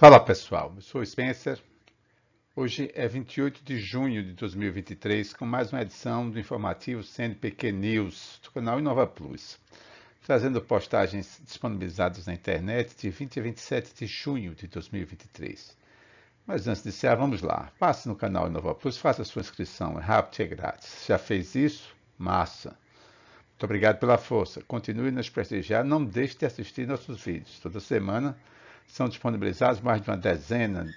Fala pessoal, eu sou Spencer. Hoje é 28 de junho de 2023, com mais uma edição do informativo CNPq News, do canal Inova Plus, trazendo postagens disponibilizadas na internet de 20 a 27 de junho de 2023. Mas antes de iniciar, vamos lá. Passe no canal Inova Plus, faça sua inscrição, é rápido e é grátis. Já fez isso? Massa! Muito obrigado pela força. Continue nos prestigiar, não deixe de assistir nossos vídeos. Toda semana são disponibilizados mais de uma dezena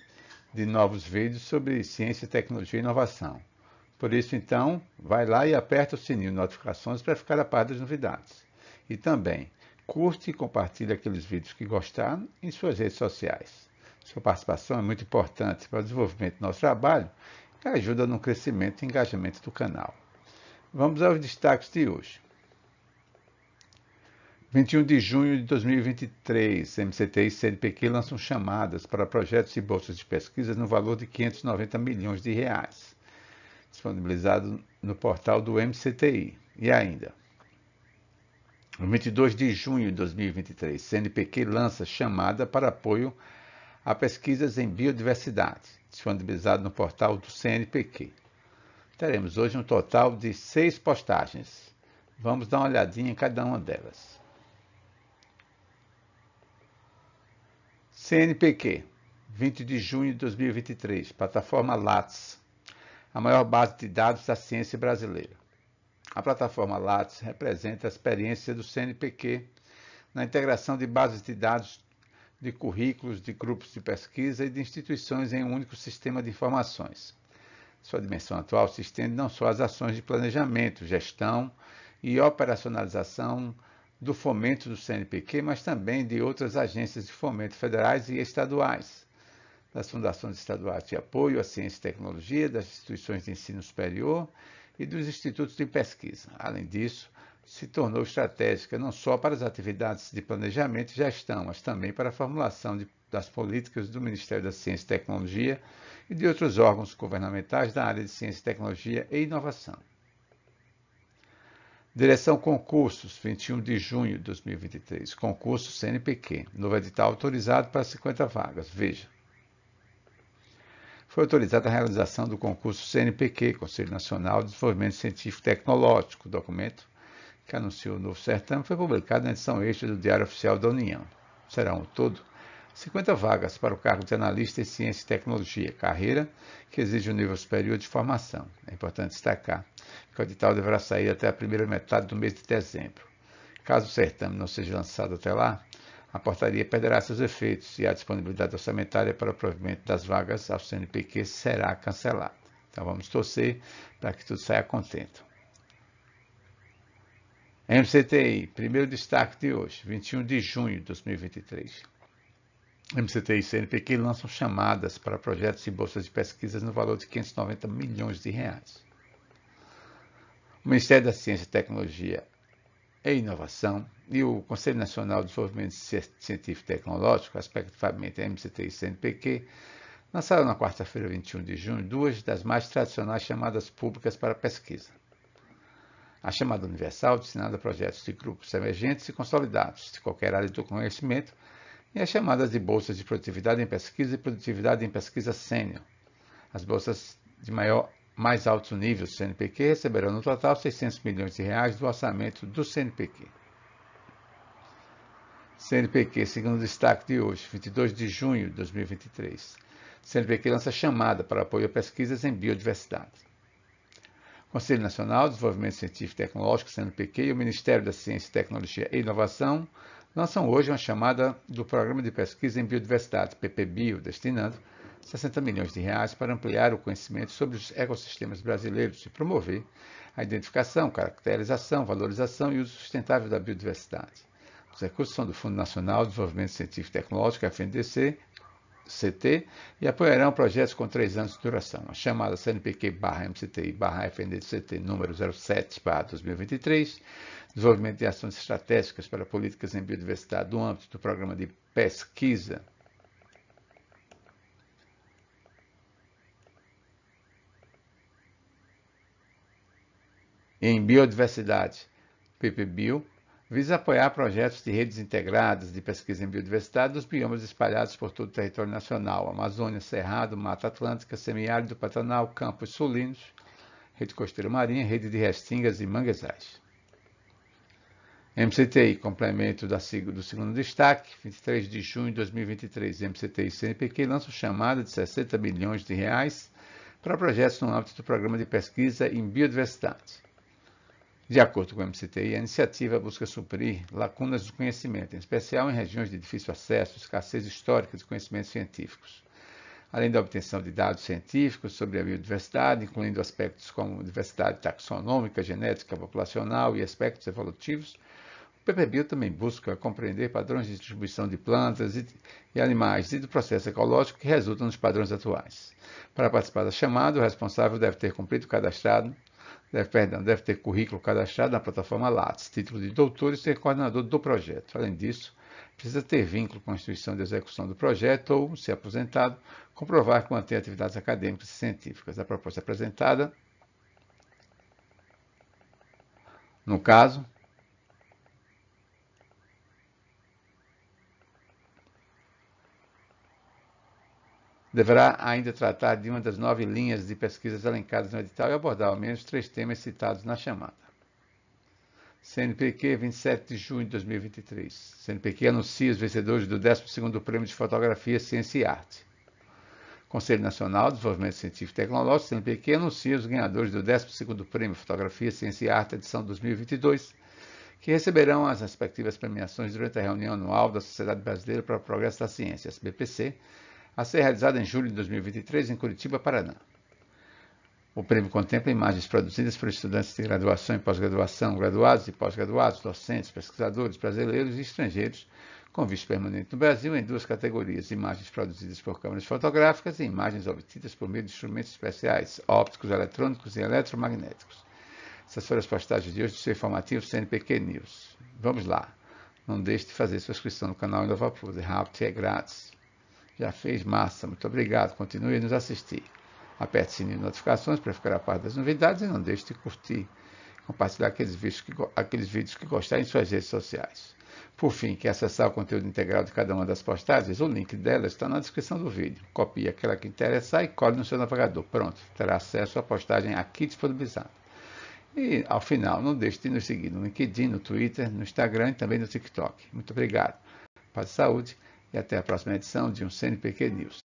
de novos vídeos sobre ciência, tecnologia e inovação. Por isso, então, vai lá e aperta o sininho de notificações para ficar a par das novidades. E também, curte e compartilhe aqueles vídeos que gostaram em suas redes sociais. Sua participação é muito importante para o desenvolvimento do nosso trabalho e ajuda no crescimento e engajamento do canal. Vamos aos destaques de hoje. 21 de junho de 2023, MCTI e CNPq lançam chamadas para projetos e bolsas de pesquisa no valor de 590 milhões de reais, disponibilizado no portal do MCTI. E ainda, no 22 de junho de 2023, CNPq lança chamada para apoio a pesquisas em biodiversidade, disponibilizado no portal do CNPq. Teremos hoje um total de seis postagens. Vamos dar uma olhadinha em cada uma delas. CNPq, 20 de junho de 2023, plataforma Lattes, a maior base de dados da ciência brasileira. A plataforma Lattes representa a experiência do CNPq na integração de bases de dados de currículos, de grupos de pesquisa e de instituições em um único sistema de informações. Sua dimensão atual se estende não só às ações de planejamento, gestão e operacionalização do fomento do CNPq, mas também de outras agências de fomento federais e estaduais, das fundações estaduais de apoio à ciência e tecnologia, das instituições de ensino superior e dos institutos de pesquisa. Além disso, se tornou estratégica não só para as atividades de planejamento e gestão, mas também para a formulação de, das políticas do Ministério da Ciência e Tecnologia e de outros órgãos governamentais da área de ciência, tecnologia e inovação. Direção Concursos, 21 de junho de 2023. Concurso CNPq. Novo edital autorizado para 50 vagas. Veja. Foi autorizada a realização do concurso CNPq, Conselho Nacional de Desenvolvimento Científico e Tecnológico. O documento que anunciou o novo certame foi publicado na edição extra do Diário Oficial da União. Será um todo 50 vagas para o cargo de analista em ciência e tecnologia, carreira que exige um nível superior de formação. É importante destacar que o edital deverá sair até a primeira metade do mês de dezembro. Caso o certame não seja lançado até lá, a portaria perderá seus efeitos e a disponibilidade orçamentária para o provimento das vagas ao CNPq será cancelada. Então vamos torcer para que tudo saia contento. MCTI, primeiro destaque de hoje, 21 de junho de 2023. MCT e CNPq lançam chamadas para projetos e bolsas de pesquisas no valor de 590 milhões de reais. O Ministério da Ciência, Tecnologia e Inovação e o Conselho Nacional de Desenvolvimento Científico e Tecnológico, aspecto respectivamente MCT e CNPq, lançaram na quarta-feira, 21 de junho, duas das mais tradicionais chamadas públicas para pesquisa. A chamada universal, destinada a projetos de grupos emergentes e consolidados de qualquer área do conhecimento, e as chamadas de bolsas de produtividade em pesquisa e produtividade em pesquisa sênior. As bolsas de maior, mais alto nível do CNPq receberão no total 600 milhões de reais do orçamento do CNPq. CNPq, segundo destaque de hoje, 22 de junho de 2023. CNPq lança chamada para apoio a pesquisas em biodiversidade. Conselho Nacional de Desenvolvimento Científico e Tecnológico, CNPq, e o Ministério da Ciência, Tecnologia e Inovação lançam hoje uma chamada do Programa de Pesquisa em Biodiversidade, PPBio, destinando 60 milhões de reais para ampliar o conhecimento sobre os ecossistemas brasileiros e promover a identificação, caracterização, valorização e uso sustentável da biodiversidade. Os recursos são do Fundo Nacional de Desenvolvimento Científico e Tecnológico, FNDC, CT, e apoiarão projetos com três anos de duração. A chamada CNPq-MCTI-FNDCT número 07-2023 desenvolvimento de ações estratégicas para políticas em biodiversidade no âmbito do programa de pesquisa. Em biodiversidade, PPBio visa apoiar projetos de redes integradas de pesquisa em biodiversidade dos biomas espalhados por todo o território nacional, Amazônia, Cerrado, Mata Atlântica, Semiárido, Pantanal, Campos Solinos, Rede Costeira Marinha, Rede de Restingas e Manguezais. MCTI, complemento da, do segundo destaque, 23 de junho de 2023, MCTI CNPq lança chamada de 60 milhões de reais para projetos no âmbito do Programa de Pesquisa em Biodiversidade. De acordo com o MCTI, a iniciativa busca suprir lacunas do conhecimento, em especial em regiões de difícil acesso, escassez histórica de conhecimentos científicos. Além da obtenção de dados científicos sobre a biodiversidade, incluindo aspectos como diversidade taxonômica, genética, populacional e aspectos evolutivos, o PPBio também busca compreender padrões de distribuição de plantas e, animais e do processo ecológico que resultam nos padrões atuais. Para participar da chamada, o responsável deve ter cumprido cadastrado, deve, perdão, deve ter currículo cadastrado na plataforma Lattes, título de doutor e ser coordenador do projeto. Além disso, precisa ter vínculo com a instituição de execução do projeto ou, se aposentado, comprovar que mantém atividades acadêmicas e científicas. A proposta apresentada, no caso, Deverá ainda tratar de uma das nove linhas de pesquisas elencadas no edital e abordar ao menos três temas citados na chamada. CNPq, 27 de junho de 2023. CNPq anuncia os vencedores do 12º Prêmio de Fotografia, Ciência e Arte. Conselho Nacional de Desenvolvimento Científico e Tecnológico, CNPq, anuncia os ganhadores do 12º Prêmio Fotografia, Ciência e Arte, edição 2022, que receberão as respectivas premiações durante a reunião anual da Sociedade Brasileira para o Progresso da Ciência, SBPC, a ser realizada em julho de 2023 em Curitiba, Paraná. O prêmio contempla imagens produzidas por estudantes de graduação e pós-graduação, graduados e pós-graduados, docentes, pesquisadores brasileiros e estrangeiros, com visto permanente no Brasil, em duas categorias: imagens produzidas por câmeras fotográficas e imagens obtidas por meio de instrumentos especiais, ópticos, eletrônicos e eletromagnéticos. Essas foram as postagens de hoje do seu informativo CNPq News. Vamos lá! Não deixe de fazer sua inscrição no canal Inova Plus, rápido e é grátis. Já fez massa, muito obrigado. Continue a nos assistir. Aperte o sininho de notificações para ficar a par das novidades e não deixe de curtir, compartilhar aqueles vídeos que, aqueles vídeos que gostar em suas redes sociais. Por fim, quer acessar o conteúdo integral de cada uma das postagens? O link dela está na descrição do vídeo. Copie aquela que interessar e cole no seu navegador. Pronto, terá acesso à postagem aqui disponibilizada. E, ao final, não deixe de nos seguir no LinkedIn, no Twitter, no Instagram e também no TikTok. Muito obrigado. Paz e saúde e até a próxima edição de um CNPq News.